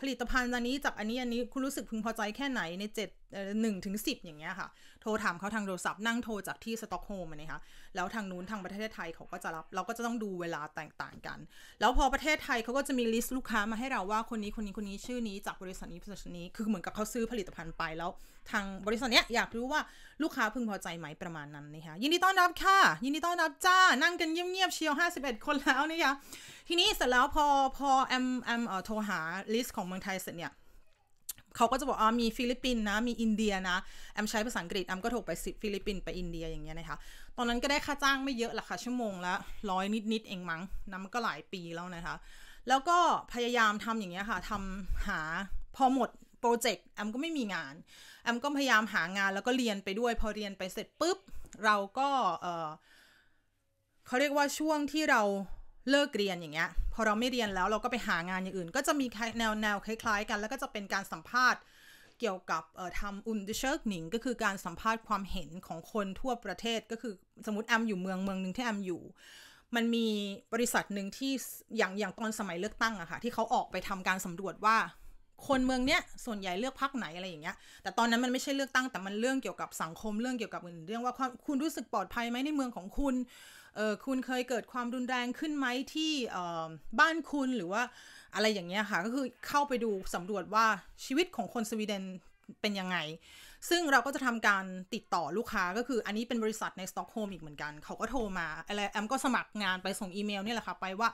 ผลิตภัณฑ์อันนี้จากอันนี้อันนี้ คุณรู้สึกพึงพอใจแค่ไหนใน7งถึงสิอย่างเงี้ยค่ะรถามเขาทางโทรศัพท์นั่งโทรจากที่สต็อกโฮล์มนะคะแล้วทางนู้นทางประเทศไทยเขาก็จะรับ เราก็จะต้องดูเวลาแตกต่างกัน แล้วพอประเทศไทยเขาก็จะมีลิสต์ลูกค้ามาให้เราว่าคนนี้คนนี้คนนี้ชื่อนี้จากบริษัทนี้บริษัทนี้ คือเหมือนกับเขาซื้อผลิตภัณฑ์ไปแล้ว ทางบริษัทเนี้ยอยากรู้ว่าลูกค้าพึงพอใจไหมประมาณนั้นนะคะยินดีต้อนรับค่ะ ยินดีต้อนรับจ้านั่งกันเงียบๆเชียว 51 คนแล้วนะคะทีนี้เสร็จแล้วพอพอแอมแอมโทรหาลิสต์ของเมืองไทยเสร็จเนี่ยเขาก็จะบอกอ๋อมีฟิลิปปินส์นะมีอินเดียนะแอมใช้ภาษาอังกฤษแอมก็โทรไปฟิลิปปินส์ไปอินเดียอย่างเงี้ยนะคะตอนนั้นก็ได้ค่าจ้างไม่เยอะหรอกค่ะชั่วโมงละร้อยนิดๆเองมั้งนะมันก็หลายปีแล้วนะคะ แล้วก็พยายามทำอย่างเงี้ยค่ะ ทำหาพอหมดโปรเจกต์แอมก็ไม่มีงาน แอมก็พยายามหางานแล้วก็เรียนไปด้วย พอเรียนไปเสร็จปุ๊บ เราก็เออเขาเรียกว่าช่วงที่เราเลิกเรียน อย่างเงี้ยพอเราไม่เรียนแล้วเราก็ไปหางานอย่างอื่น ก็จะมีแนว แนวคล้าย ๆ กัน แล้วก็จะเป็นการสัมภาษณ์ เกี่ยวกับทำอุนดเชิกหนิงก็คือการสัมภาษณ์ความเห็นของคนทั่วประเทศก็คือสมมติแอมอยู่เมืองเมืองหนึ่งที่แอมอยู่ มันมีบริษัทหนึ่งที่อย่างอย่างตอนสมัยเลือกตั้งอะค่ะที่เขาออกไปทำการสำรวจว่า คนเมืองเนี้ยส่วนใหญ่เลือกพักไหนอะไรอย่างเงี้ยแต่ตอนนั้นมันไม่ใช่เลือกตั้ง แต่มันเรื่องเกี่ยวกับสังคมเรื่องเกี่ยวกับื่นเรื่องว่าคุณรู้สึกปลอดภัยไหมในเมืองของคุณเออคุณเคยเกิดความรุนแรงขึ้นไหมที่บ้านคุณหรือว่าอะไรอย่างเงี้ยค่ะ ก็คือเข้าไปดูสำรวจว่าชีวิตของคนสวีเดนเป็นยังไง ซึ่งเราก็จะทำการติดต่อลูกค้าก็คืออันนี้เป็นบริษัทในสต็อกโฮมอีกเหมือนกัน เขาก็โทรมาอะไรแอมก็สมัครงานไปส่งอีเมลนี่แหละค่ะ ไปว่า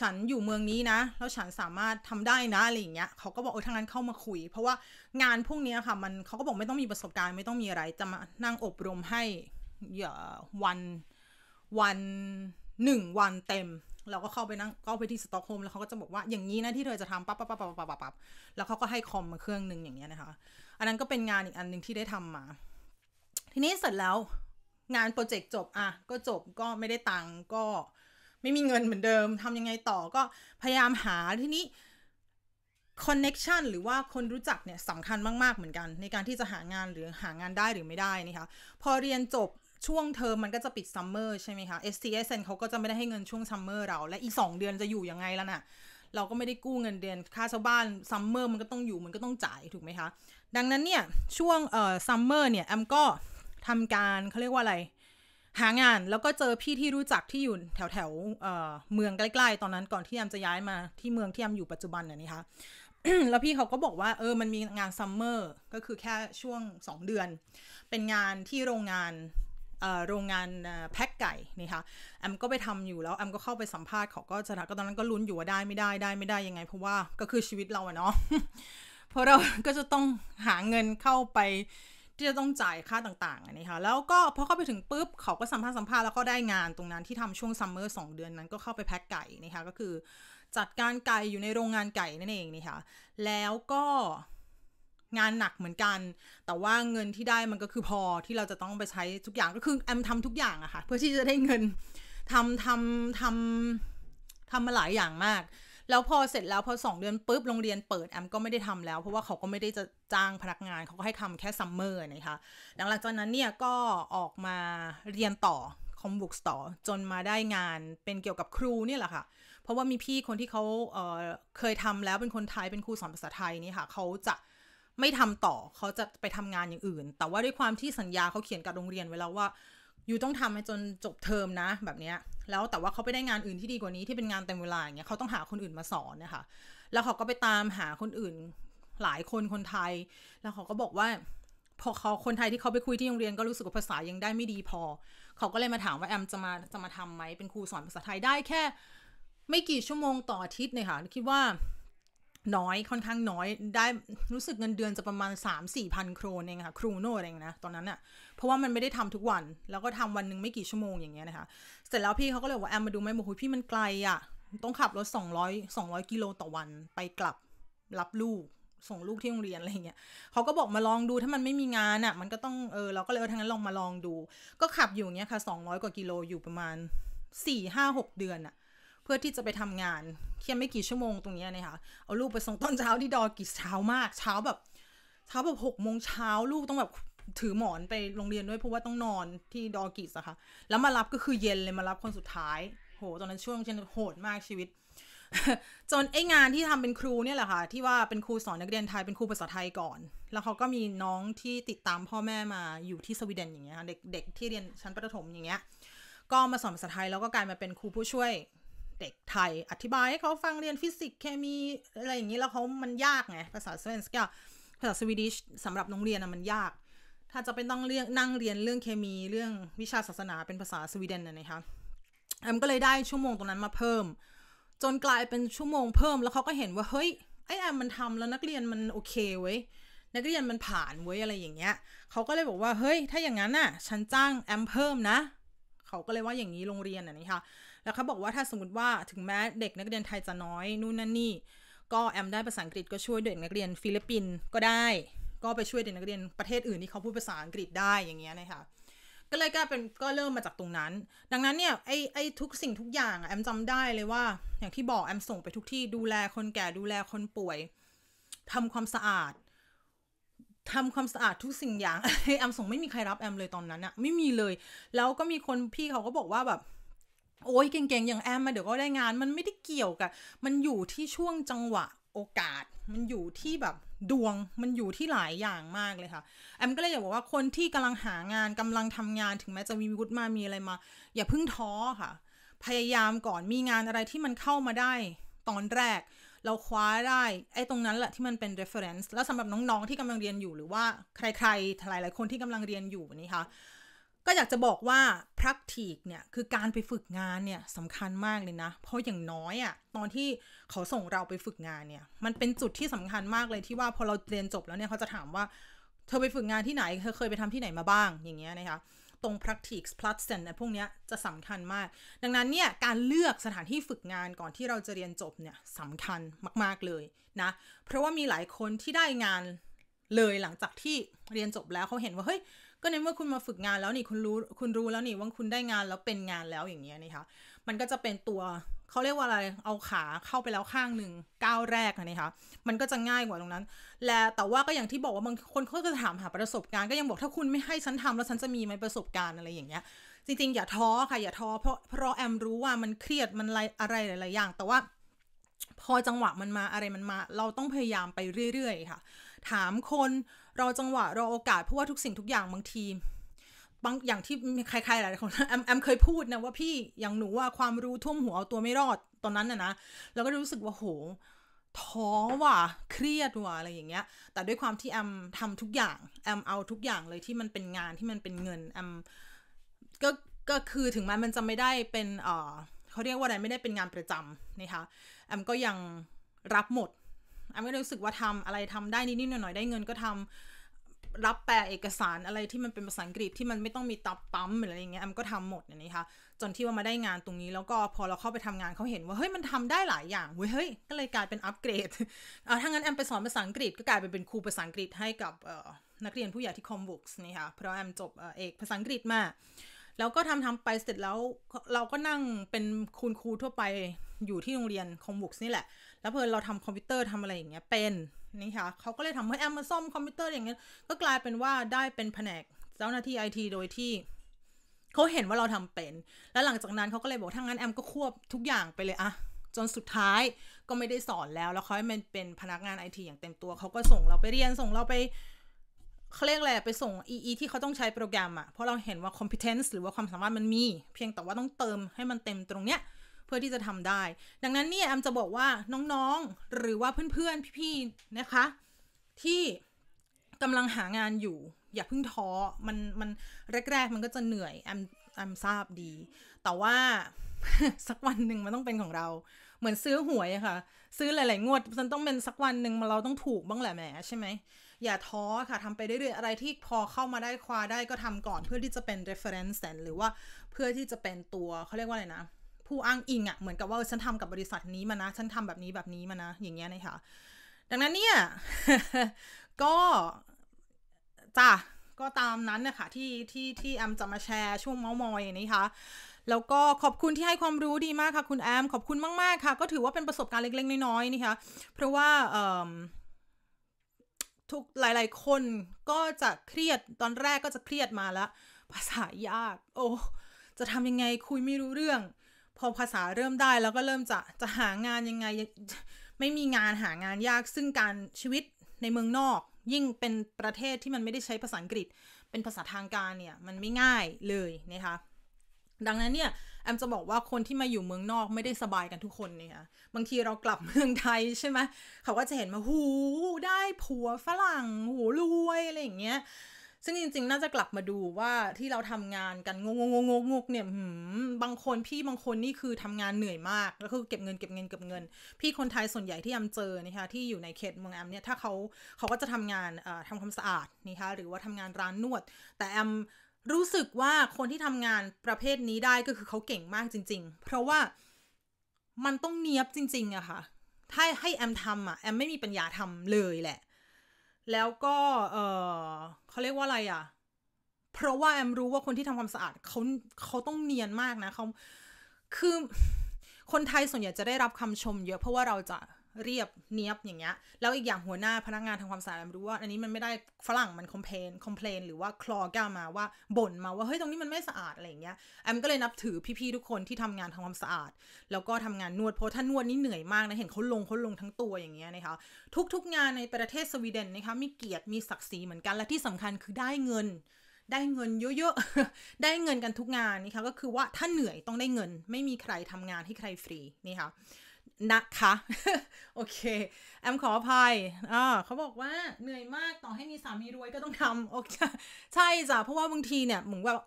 ฉันอยู่เมืองนี้นะ แล้วฉันสามารถทำได้นะ อะไรอย่างเงี้ยเขาก็บอกเออทางนั้นเข้ามาคุย เพราะว่างานพวกนี้ค่ะมันเขาก็บอกไม่ต้องมีประสบการณ์ไม่ต้องมีอะไรจะมานั่งอบรมให้วันวันหนึ่งวันเต็ม เราก็เข้าไปนั่งเข้าไปที่สต็อกโฮมแล้วเขาก็จะบอกว่าอย่างนี้นะที่เธอจะทำปั๊บปั๊บปั๊บปั๊บปั๊บปั๊บแล้วเขาก็ให้คอมมาเครื่องหนึ่งอย่างเงี้ยนะคะ อันนั้นก็เป็นงานอีกอันหนึ่งที่ได้ทำมา ทีนี้เสร็จแล้วงานโปรเจกต์จบอ่ะ ก็จบก็ไม่ได้ตังก็ไม่มีเงินเหมือนเดิมทำยังไงต่อก็พยายามหาทีนี้คอนเน็ชันหรือว่าคนรู้จักเนี่ยสำคัญมาก ๆ เหมือนกัน ในการที่จะหางานหรือหางานได้หรือไม่ได้นี่คะพอเรียนจบช่วงเทอมมันก็จะปิดซัมเมอร์ใช่ไหมคะ STSN เขาก็จะไม่ได้ให้เงินช่วงซัมเมอร์เราและอีสองเดือนจะอยู่ยังไงแล้วนะ่ะเราก็ไม่ได้กู้เงินเดือนค่าเช่าบ้านซัมเมอร์มันก็ต้องอยู่มันก็ต้องจ่ายถูกไหมคะ ดังนั้นเนี่ยช่วงเอ่อซัมเมอร์เนี่ย แอมก็ทำการเขาเรียกว่าอะไร หางานแล้วก็เจอพี่ที่รู้จักที่อยู่แถวแถวเอ่อเมืองใกล้ๆ ตอนนั้นก่อนที่แอมจะย้ายมา ที่เมืองที่แอมอยู่ปัจจุบันน่ยนะคะแล้วพี่เขาก็บอกว่าเออมันมีงานซัมเมอร์ก็คือแค่ช่วง 2 เดือน เป็นงานที่โรงงานโรงงานแพ็กไก่นี่คะแอมก็ไปทำอยู่แล้วแอมก็เข้าไปสัมภาษณ์เขาก็ถานะก็ตอนนั้นก็ลุ้นอยู่ว่าได้ไม่ได้ได้ไม่ได้ยังไงเพราะว่าก็คือชีวิตเราอะเนาะเพราะเราก็จะต้องหาเงินเข้าไป ที่จะต้องจ่ายค่าต่างๆนี่ค่ะแล้วก็พอเข้าไปถึงปุ๊บเขาก็สัมภาษณ์สัมภาษณ์แล้วก็ได้งาน ตรงนั้นที่ทำช่วงซัมเมอร์สเดือนนั้นก็เข้าไปแพ็กไก่นะคะก็คือจัดการไก่ อยู่ในโรงงานไก่นั่นเองนี่ค่ะแล้วก็งานหนักเหมือนกัน แต่ว่าเงินที่ได้มันก็คือพอที่เราจะต้องไปใช้ทุกอย่างก็คือแอมทำทุกอย่างอะค่ะเพื่อที่จะได้เงินทำทำทำทำมาหลายอย่างมาก แล้วพอเสร็จแล้ว พอสองเดือนปุ๊บโรงเรียนเปิดแอมก็ไม่ได้ทำแล้ว เพราะว่าเขาก็ไม่ได้จะจ้างพนักงานเขาก็ให้ทำแค่ซัมเมอร์นะคะหลังจากนั้นเนี่ยก็ออกมาเรียนต่อคอมบุกต่อจนมาได้งานเป็นเกี่ยวกับครูเนี่ยแหละค่ะ เพราะว่ามีพี่คนที่เขาเเคยทำแล้วเป็นคนไทยเป็นครูสอนภาษาไทยนี่ค่ะเขาจะไม่ทำต่อเขาจะไปทำงานอย่างอื่น แต่ว่าด้วยความที่สัญญาเขาเขียนกับโรงเรียนไว้แล้วว่า อยู่ต้องทำให้จนจบเทอมนะ แบบนี้แล้วแต่ว่าเขาไปได้งานอื่นที่ดีกว่านี้ที่เป็นงานเต็มเวลาอย่างเงี้ยเขาต้องหาคนอื่นมาสอนนะคะแล้วเขาก็ไปตามหาคนอื่นหลายคนคนไทย แล้วเขาก็บอกว่าพอเขาคนไทยที่เขาไปคุยที่โรงเรียนก็รู้สึกว่าภาษายังได้ไม่ดีพอเขาก็เลยมาถามว่าแอมจะมาจะมาทำไหมเป็นครูสอนภาษาไทยได้แค่ ไม่กี่ชั่วโมงต่ออาทิตย์เนี่ยค่ะคิดว่าน้อย ค่อนข้างน้อยได้รู้สึกเงินเดือนจะประมาณ3 4พันโครนเองค่ะครูโน่เองนะตอนนั้นอะ่ะเพราะว่ามันไม่ได้ทำทุกวันแล้วก็ทำวันหนึ่งไม่กี่ชั่วโมงอย่างเงี้ยนะคะเสร็จแล้วพี่เขาก็เลยว่าแอมมาดูไหมบอกพี่มันไกลอะ่ะ ต้องขับรถ200 200 กิโลต่อวันไปกลับรับลูกส่งลูกที่โรงเรียนอะไรเงี้ยเขาก็บอกมาลองดูถ้ามันไม่มีงานอะ่ะมันก็ต้องเออเราก็เลยทั้งนั้นลองมาลองดู ก็ขับอยู่เงี้ยค่ะ200 กว่ากิโลอยู่ประมาณ4-5-6เดือนอะ่ะเพื่อที่จะไปทำงานเคียไม่กี่ชั่วโมงตรงนี้นะคะเอาลูกไปส่งตอนเช้าที่ดอกิสเช้ามาก เช้าแบบ เช้าแบบหกโมงเช้าลูกต้องแบบถือหมอนไปโรงเรียนด้วยเพราะว่าต้องนอนที่ดอกิสอะคะ่ะ แล้วมารับก็คือเย็นเลยมารับคนสุดท้าย โห ตอนนั้นช่วงฉันโหดมากชีวิต จนไองานที่ทำเป็นครูเนี่ยแหละคะ่ะที่ว่าเป็นครูสอนนักเรียนไทยเป็นครูภาษาไทยก่อน แล้วเขาก็มีน้องที่ติดตามพ่อแม่มาอยู่ที่สวีเดนอย่างเงี้ยเด็กเด็กที่เรียนชั้นประถมอย่างเงี้ย ก็มาสอนภาษาไทยแล้วก็กลายมาเป็นครูผู้ช่วยเด็กไทยอธิบายให้เขาฟังเรียนฟิสิกส์เคมีอะไรอย่างนี้แล้วเขามันยากไงภาษาสวีเดนก็ภาษาสวีดิชสำหรับโรงเรียนอะมันยาก ถ้าจะเป็นต้องเรียนนั่งเรียนเรื่องเคมีเรื่องวิชาศาสนาเป็นภาษาสวีเดนนะคะแอมก็เลยได้ชั่วโมงตรงนั้นมาเพิ่ม จนกลายเป็นชั่วโมงเพิ่มแล้วเขาก็เห็นว่าเฮ้ยไอแอมมันทำแล้วนักเรียนมันโอเคเว้ยนักเรียนมันผ่านเว้ยอะไรอย่างเงี้ยเขาก็เลยบอกว่าเฮ้ยถ้าอย่างนั้นน่ะฉันจ้างแอมเพิ่มนะเขาก็เลยว่าอย่างนี้โรงเรียนอ่ะนะคะแล้วเขาบอกว่าถ้าสมมติว่าถึงแม้เด็กนักเรียนไทยจะน้อยนู่นนั่นนี่ ก็แอมได้ภาษาอังกฤษก็ช่วยเด็กนักเรียนฟิลิปปินส์ก็ได้ ก็ไปช่วยเด็กนักเรียนประเทศอื่นที่เขาพูดภาษาอังกฤษได้อย่างเงี้ยนะคะก็เลยก็เป็นก็เริ่มมาจากตรงนั้น ดังนั้นเนี่ยไอไอทุกสิ่งทุกอย่าง แอมจำได้เลยว่า อย่างที่บอก แอมส่งไปทุกที่ดูแลคนแก่ดูแลคนป่วย ทำความสะอาด ทำความสะอาดทุกสิ่งอย่างแอมส่งไม่มีใครรับแอมเลยตอนนั้นอะไม่มีเลยแล้วก็มีคนพี่เขาก็บอกว่าแบบโอ้ยเก่งๆอย่างแอมมาเดี๋ยวก็ได้งานมันไม่ได้เกี่ยวกับ มันอยู่ที่ช่วงจังหวะโอกาส มันอยู่ที่แบบดวงมันอยู่ที่หลายอย่างมากเลยค่ะแอมก็เลยอยากบอกว่าคนที่กำลังหางานกำลังทำงานถึงแม้จะมีวุฒิมามีอะไรมาอย่าเพิ่งท้อค่ะ พยายามก่อนมีงานอะไรที่มันเข้ามาได้ ตอนแรก เราคว้าได้ไอ้ตรงนั้นแหละที่มันเป็น reference แล้วสำหรับน้องๆที่กำลังเรียนอยู่หรือว่าใครๆหลายๆคนที่กำลังเรียนอยู่นี่ค่ะก็อยากจะบอกว่า practice เนี่ย คือการไปฝึกงานเนี่ยสำคัญมากเลยนะ เพราะอย่างน้อยอะ่ะ ตอนที่เขาส่งเราไปฝึกงานเนี่ย มันเป็นจุดที่สำคัญมากเลยที่ว่าพอเราเรียนจบแล้วเนี่ย เขาจะถามว่า เธอไปฝึกงานที่ไหน เธอเคยไปทำที่ไหนมาบ้าง อย่างเงี้ยนะคะ ตรง practice plus เนี่ยพวกเนี้ยจะสำคัญมาก ดังนั้นเนี่ย การเลือกสถานที่ฝึกงานก่อนที่เราจะเรียนจบเนี่ยสำคัญมากๆเลยนะ เพราะว่ามีหลายคนที่ได้งานเลยหลังจากที่เรียนจบแล้วเขาเห็นว่า เฮ้ยก็ในเมื่อคุณมาฝึกงานแล้วนี่คุณรู้คุณรู้แล้วนี่ว่าคุณได้งานแล้วเป็นงานแล้วอย่างเงี้ยนะคะมันก็จะเป็นตัวเขาเรียกว่าอะไรเอาขาเข้าไปแล้วข้างหนึ่งก้าวแรกนะคะมันก็จะง่ายกว่าตรงนั้น และแต่ว่าก็อย่างที่บอกว่าบางคนเขาจะถามหาประสบการณ์ ก็ยังบอกถ้าคุณไม่ให้ฉันทำแล้วฉันจะมีไหมประสบการณ์อะไรอย่างเงี้ยจริงๆอย่าท้อค่ะ อย่าท้อเพราะเพราะแอมรู้ว่ามันเครียดมันอะไรอะไรหลายอย่างแต่ว่า พอจังหวะมันมาอะไรมันมา เราต้องพยายามไปเรื่อย ๆ ค่ะ ถามคนรอจังหวะรอโอกาสเพราะว่าทุกสิ่งทุกอย่างบางทีบางอย่างที่ใครๆหลายคนแอมแอมเคยพูดนะว่าพี่อย่างหนูว่าความรู้ท่วมหัวเอาตัวไม่รอดตอนนั้นนะนะเราก็รู้สึกว่าโหท้อว่ะเครียดว่ะอะไรอย่างเงี้ย แต่ด้วยความที่แอมทำทุกอย่างแอมเอาทุกอย่างเลยที่มันเป็นงานที่มันเป็นเงินแอมก็ก็คือถึงแม้มันจะไม่ได้เป็นเออเขาเรียกว่าอะไรไม่ได้เป็นงานประจำนะคะแอมก็ยังรับหมดออมก็รู้สึกว่าทำอะไรทำได้นิดๆหน่อยๆได้เงินก็ทำรับแปลเอกสารอะไรที่มันเป็นภาษาอังกฤษที่มันไม่ต้องมีตับปั๊มหรืออะไรเงี้ยอัมก็ทำหมดอย่างนี้ค่ะจนที่ว่ามาได้งานตรงนี้ แล้วก็พอเราเข้าไปทำงานเขาเห็นว่าเฮ้ยมันทำได้หลายอย่างเว้ยเฮ้ยก็เลยกลายเป็นอัปเกรดเอาถ้างั้นแอมไปสอนภาษาอังกฤษก็กลายเปเป็นครูภาษาอังกฤษให้กับนักเรียนผู้ใหญ่ที่คอมบุกส์นี่ค่ะเพราะแอมจบเอกภาษาอังกฤษมาแล้วก็ทำทำไปเสร็จแล้วเราก็นั่งเป็นคุณครูทั่วไปอยู่ที่โรงเรียนคอมบุกส์นี่แหละแล้วเพ่อนเราทำคอมพิวเตอร์ทำอะไรอย่างเงี้ยเป็นนี่ค่ะเขาก็เลยทำให้แอมมาซ่อมคอมพิวเตอร์อย่างเงี้ยก็กลายเป็นว่าได้เป็นแผนกเจ้าหน้าที่ไอทีโดยที่เขาเห็นว่าเราทำเป็น แล้วหลังจากนั้นเขาก็เลยบอกถ้างั้นแอมก็ควบทุกอย่างไปเลยอะจนสุดท้ายก็ไม่ได้สอนแล้ว แล้วเขาให้มันเป็นพนักงานไอทีอย่างเต็มตัวเขาก็ส่งเราไปเรียนส่งเราไปเขาเรียกแะไะไปส่ง EE ที่เขาต้องใช้โปรแกรมอะเพราะเราเห็นว่า competence หรือว่าความสามารถมันมีเพียงแต่ว่าต้องเติมให้มันเต็มตรงเนี้ยเพื่อที่จะทำได้ ดังนั้นเนี่ยแอมจะบอกว่าน้องๆ หรือว่าเพื่อนๆ พี่ๆ นะคะ ที่กำลังหางานอยู่ อย่าเพิ่งท้อมันมันแรกๆ มันก็จะเหนื่อยแอมแอมทราบดี แต่ว่าสักวันหนึ่งมันต้องเป็นของเรา เหมือนซื้อหวยอะค่ะ ซื้อหลาย ๆ งวดมันต้องเป็นสักวันหนึ่งมาเราต้องถูกบ้างแหละแหมใช่ไหมอย่าท้อค่ะทำไปเรื่อยๆอะไรที่พอเข้ามาได้คว้าได้ก็ทำก่อน เพื่อที่จะเป็น reference หรือว่าเพื่อที่จะเป็นตัวเขาเรียกว่าอะไรนะผู้อ้างอิงอะ่ะเหมือนกับว่าฉันทำกับบริษัทนี้มานะฉันทำแบบนี้แบบนี้มานะอย่างเงี้ยนะคะดังนั้นเนี่ยก็จ้ะก็ตามนั้นนะคะที่ที่ที่แอมจะมาแชร์ช่วงเมามอยนี้คะแล้วก็ขอบคุณที่ให้ความรู้ดีมากค่ะคุณแอม ขอบคุณมากๆค่ะ ก็ถือว่าเป็นประสบการณ์เล็กๆ น้อยๆนีะคะเพราะว่าทุกหลาย ๆ คนก็จะเครียดตอนแรกก็จะเครียดมาแล้วภาษายาก โอ้จะทำยังไงคุยไม่รู้เรื่องพอภาษาเริ่มได้แล้วก็เริ่มจะจะหางานยังไงไม่มีงานหางานยากซึ่งการชีวิตในเมืองนอก ยิ่งเป็นประเทศที่มันไม่ได้ใช้ภาษาอังกฤษ เป็นภาษาทางการเนี่ยมันไม่ง่ายเลยนะคะดังนั้นเนี่ยแอมจะบอกว่าคนที่มาอยู่เมืองนอกไม่ได้สบายกันทุกคนเนี่ยบางทีเรากลับเมืองไทยใช่ไหมเขาก็จะเห็นมาหูได้ผัวฝรั่ง หูรวยอะไรอย่างเงี้ยซึ่งจริงๆ น่าจะกลับมาดูว่าที่เราทำงานกันงงงงงงเนี่ยหืมบางคนพี่บางคนนี่คือทำงานเหนื่อยมากแล้วคือเก็บเงินเก็บเงินเก็บเงิน พี่คนไทยส่วนใหญ่ที่แอมเจอนะคะที่อยู่ในเขตเมืองแอมเนี่ยถ้าเขาเขาก็จะทำงานเออ่ทำความสะอาดนะคะหรือว่าทำงานร้านนวด แต่แอมรู้สึกว่าคนที่ทำงานประเภทนี้ได้ก็คือเขาเก่งมากจริงๆ เพราะว่ามันต้องเนียบจริงๆอะค่ะถ้าให้แอมทำอะแอมไม่มีปัญญาทำเลยแหละแล้วก็ เออเขาเรียกว่าอะไรอ่ะ เพราะว่าแอมรู้ว่าคนที่ทำความสะอาดเขาเขาต้องเนียนมากนะเขาคือ คนไทยส่วนใหญ่จะได้รับคำชมเยอะเพราะว่าเราจะเรียบเนียบอย่างเงี้ยแล้วอีกอย่างหัวหน้าพนักงานทำความสะอาดรู้ว่า อันนี้มันไม่ได้ฝรั่งมันคอมเพนคอมเพลนหรือว่าคลอก้ามาว่าบ่นมาว่าเฮ้ยตรงนี้มันไม่สะอาดอะไรเงี้ยแอมก็เลยนับถือพี่ๆทุกคนที่ทำงานทำความสะอาดแล้วก็ทำงานนวดเพราะถ้านวดนี่เหนื่อยมากนะเห็นเขาลงเขาลงทั้งตัวอย่างเงี้ยนะคะทุกๆ งานในประเทศสวีเดนนะคะมีเกียรติมีศักดิ์ศรีเหมือนกัน และที่สำคัญคือได้เงินได้เงินเยอะๆได้เงินกันทุกงานนะคะก็คือว่าถ้าเหนื่อยต้องได้เงินไม่มีใครทำงานให้ใครฟรีนี่ค่ะนะคะโอเค แอมขออภัย อ่าเขาบอกว่าเหนื่อยมากต่อให้มีสามี รวยก็ต้องทำโอเคใช่จ้ะเพราะว่าบางทีเนี่ยเหมือนแบบ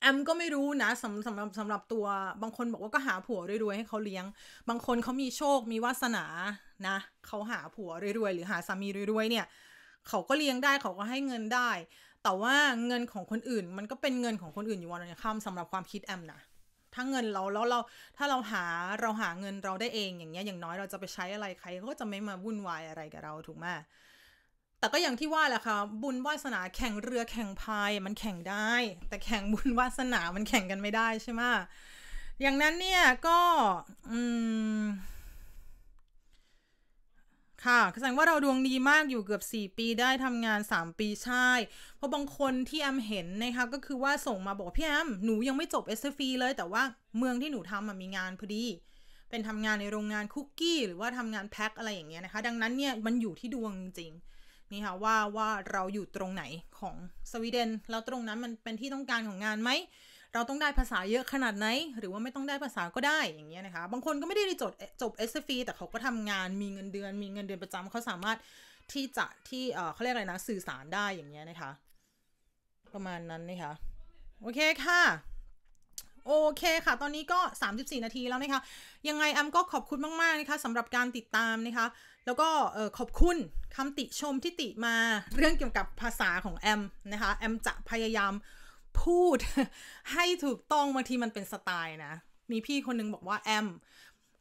แอมก็ไม่รู้นะสำสำหรับสำหรับตัวบางคนบอกว่าก็หาผัวรวยๆให้เขาเลี้ยง บางคนเขามีโชคมีวาสนานะเขาหาผัว รวย ๆหรือหาสามีรวยๆเนี่ย เขาก็เลี้ยงได้เขาก็ให้เงินได้ แต่ว่าเงินของคนอื่น มันก็เป็นเงินของคนอื่นอยู่วันนี้ข้ามสำหรับความคิดแอมนะถ้าเงินเราแล้วเราถ้าเราหาเราหาเงินเราได้เองอย่างเงี้ยอย่างน้อยเราจะไปใช้อะไรใคร ก็จะไม่มาวุ่นวายอะไรกับเราถูกไหมแต่ก็อย่างที่ว่าแหละค่ะบุญวาสนาแข่งเรือแข่งพายมันแข่งได้ แต่แข่งบุญวาสนา มันแข่งกันไม่ได้ใช่ไหมอย่างนั้นเนี่ยก็ อืมค่ะแสดงว่าเราดวงดีมากอยู่เกือบ 4 ปีได้ทำงาน 3 ปีใช่ เพราะบางคนที่แอมเห็นนะคะก็คือว่าส่งมาบอกพี่แอมหนูยังไม่จบ s อ f เลยแต่ว่าเมืองที่หนูทำมีงานพอดี เป็นทำงานในโรงงานคุกกี้หรือว่าทำงานแพ็คอะไรอย่างเงี้ยนะคะ ดังนั้นเนี่ยมันอยู่ที่ดวงจริงนี่ค่ะว่าว่าเราอยู่ตรงไหนของสวีเดนแล้วตรงนั้นมันเป็นที่ต้องการของงานไหมเราต้องได้ภาษาเยอะขนาดไหน หรือว่าไม่ต้องได้ภาษาก็ได้อย่างเงี้ยนะคะบางคนก็ไม่ได้จบจบ s ฟีแต่เขาก็ทำงานมีเงินเดือน มีเงินเดือนประจำเขาสามารถที่จะที่เขาเรียกอะไรนะสื่อสารได้อย่างเงี้ยนะคะประมาณนั้นนะคะโอเคค่ะ โอเคค่ะ ตอนนี้ก็ 34 นาทีแล้วนะคะยังไงแอมก็ขอบคุณมากๆนะคะสำหรับการติดตามนะคะแล้วก็ขอบคุณคำติชมที่ติมาเรื่องเกี่ยวกับภาษาของแอมนะคะแอมจะพยายามพูดให้ถูกต้องบางทีมันเป็นสไตล์นะมีพี่คนนึงบอกว่า แอม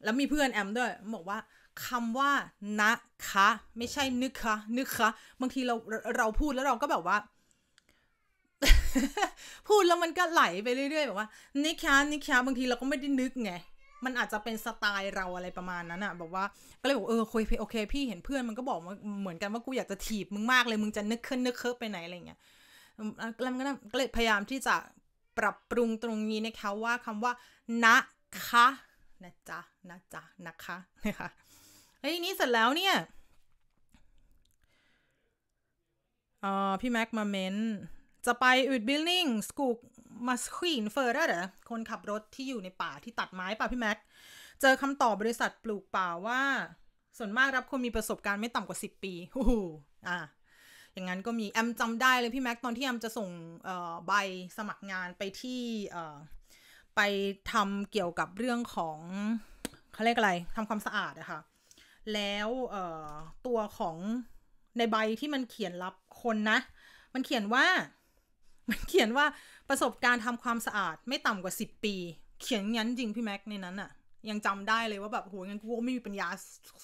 แล้วมีเพื่อน แอมด้วย บอกว่าคำว่านะคะไม่ใช่นึกคะ นึกคะบางทีเราเราพูดแล้วเราก็แบบว่า พูดแล้วมันก็ไหลไปเรื่อยๆแบบว่า นิคะนิคะบางทีเราก็ไม่ได้นึกไงมันอาจจะเป็นสไตล์เราอะไรประมาณนั้นอะบอกว่าก็เลยบอกเออคุยโอเคพี่เห็นเพื่อนมันก็บอกเหมือนกันว่ากูอยากจะถีบมึงมากเลยมึงจะนึกขึ้นนึกเคิบไปไหนอะไรเงี้ยแล้วก็เลยพยายามที่จะปรับปรุงตรงนี้นะคะว่าคำว่า นะคะนะจ๊ะ นะจ๊ะ นะคะนะคะเฮ้ย นี้เสร็จแล้วเนี่ยออพี่แม็กมาเมนจะไปอุดบิลลิงสกูมาสควีนเฟอร์ได้เหรอคนขับรถที่อยู่ในป่าที่ตัดไม้ป่ะพี่แม็ก เจอคำตอบบริษัทปลูกป่าว่า ส่วนมากรับคนมีประสบการณ์ไม่ต่ำกว่า 10 ปีโอ้โหอ่ะอย่างนั้นก็มีแอมจำได้เลยพี่แม็กตอนที่แอมจะส่งใบสมัครงานไปที่ไปทำเกี่ยวกับเรื่องของเขาเรียกอะไร ทำความสะอาดอะคะ่ะแล้วตัวของในใบที่มันเขียนรับคนนะ มันเขียนว่า มันเขียนว่าประสบการณ์ทำความสะอาดไม่ต่ำกว่าสิบปีเขียนงั้นจริงพี่แม็กในนั้นอะยังจำได้เลยว่าแบบโหงั้นกูไม่มีปัญญา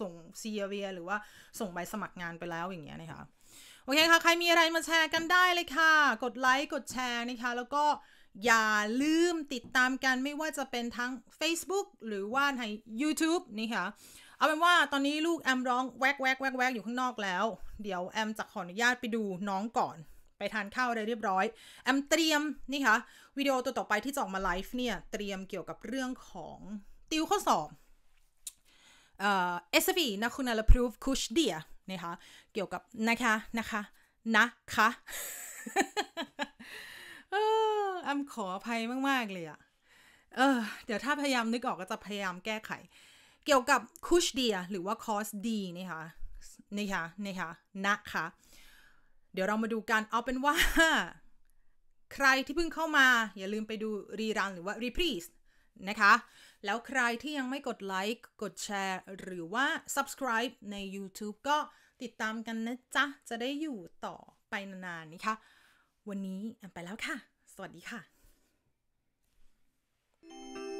ส่งซีเวีย หรือว่าส่งใบสมัครงานไปแล้วอย่างเงี้ยนะคะโอเคค่ะ ใครมีอะไรมาแชร์กันได้เลยค่ะ กดไลค์ กดแชร์นะคะ แล้วก็ อย่าลืมติดตามกันไม่ว่าจะเป็นทั้ง Facebook หรือว่าใน YouTube นี่ค่ะ เอาเป็นว่าตอนนี้ลูกแอมร้องแวกแวกแวกแวกอยู่ข้างนอกแล้ว เดี๋ยวแอมจะขออนุญาตไปดูน้องก่อน ไปทานข้าวได้เรียบร้อย แอมเตรียมนี่ค่ะวิดีโอตัวต่อไปที่จะออกมาไลฟ์เนี่ยเตรียมเกี่ยวกับเรื่องของติวข้อสอบ เอ่อ s ีนะคุณอลพรูฟคุชเดียนะคะเกี่ยวกับนะคะ นะคะ นะคะเอออำขออภัยมากๆเลยอะเออเดี๋ยวถ้าพยายามนึกออกก็จะพยายามแก้ไข เกี่ยวกับคูชเดียหรือว่าคอสดีนะคะนะคะนะคะ นะคะ เดี๋ยวเรามาดูกันเอาเป็นว่า ใครที่เพิ่งเข้ามา อย่าลืมไปดูรีรันหรือว่ารีพรีสนะคะแล้วใครที่ยังไม่กดไลค์ กดแชร์ หรือว่า subscribe ใน YouTube ก็ติดตามกันนะจ๊ะ จะได้อยู่ต่อไปนานๆนะคะ วันนี้ไปแล้วค่ะ สวัสดีค่ะ thank you